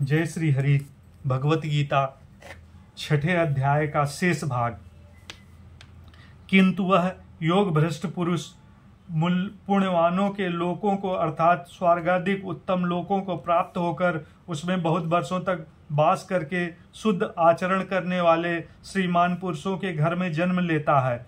जय श्री हरि भगवत गीता छठे अध्याय का शेष भाग किंतु वह योग भ्रष्ट पुरुष मूल पुण्यवानों के लोकों को अर्थात स्वर्गाधिक उत्तम लोकों को प्राप्त होकर उसमें बहुत वर्षों तक वास करके शुद्ध आचरण करने वाले श्रीमान पुरुषों के घर में जन्म लेता है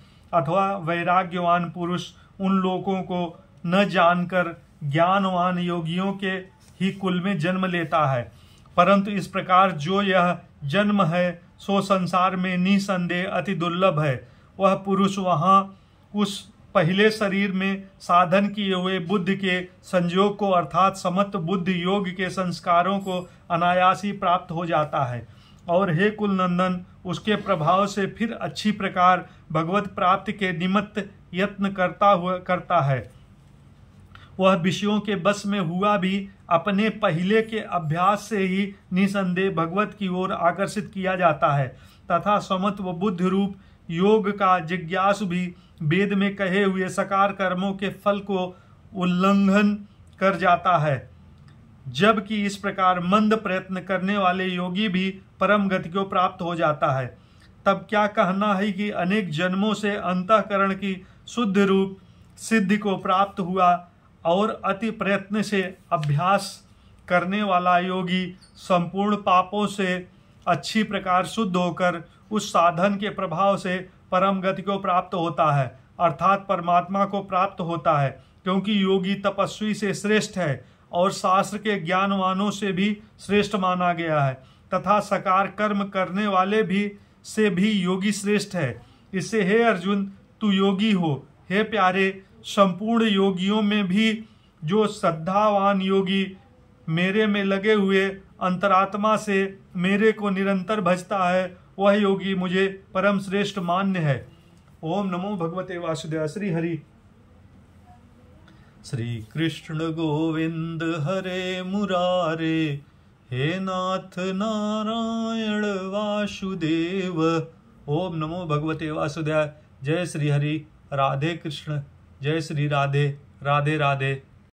अथवा वैराग्यवान पुरुष उन लोगों को न जानकर ज्ञानवान योगियों के ही कुल में जन्म लेता है परंतु इस प्रकार जो यह जन्म है सो संसार में निसंदेह अति दुर्लभ है वह पुरुष वहाँ उस पहले शरीर में साधन किए हुए बुद्ध के संयोग को अर्थात समत्व बुद्ध योग के संस्कारों को अनायासी प्राप्त हो जाता है और हे कुलनंदन उसके प्रभाव से फिर अच्छी प्रकार भगवत प्राप्ति के निमित्त यत्न करता हुआ करता है वह विषयों के बस में हुआ भी अपने पहले के अभ्यास से ही निसंदेह भगवत की ओर आकर्षित किया जाता है तथा समत्व बुद्ध रूप योग का जिज्ञास भी वेद में कहे हुए सकार कर्मों के फल को उल्लंघन कर जाता है जबकि इस प्रकार मंद प्रयत्न करने वाले योगी भी परम गति को प्राप्त हो जाता है तब क्या कहना है कि अनेक जन्मों से अंतकरण की शुद्ध रूप सिद्धि को प्राप्त हुआ और अति प्रयत्न से अभ्यास करने वाला योगी संपूर्ण पापों से अच्छी प्रकार शुद्ध होकर उस साधन के प्रभाव से परम गति को प्राप्त होता है अर्थात परमात्मा को प्राप्त होता है क्योंकि योगी तपस्वी से श्रेष्ठ है और शास्त्र के ज्ञानवानों से भी श्रेष्ठ माना गया है तथा सकार कर्म करने वाले भी से भी योगी श्रेष्ठ है इससे हे अर्जुन तू योगी हो हे प्यारे संपूर्ण योगियों में भी जो श्रद्धावान योगी मेरे में लगे हुए अंतरात्मा से मेरे को निरंतर भजता है वह योगी मुझे परम श्रेष्ठ मान्य है ओम नमो भगवते वासुदेव श्री हरि श्री कृष्ण गोविंद हरे मुरारे हे नाथ नारायण वासुदेव ओम नमो भगवते वासुदेव जय श्री हरि राधे कृष्ण जय श्री राधे राधे राधे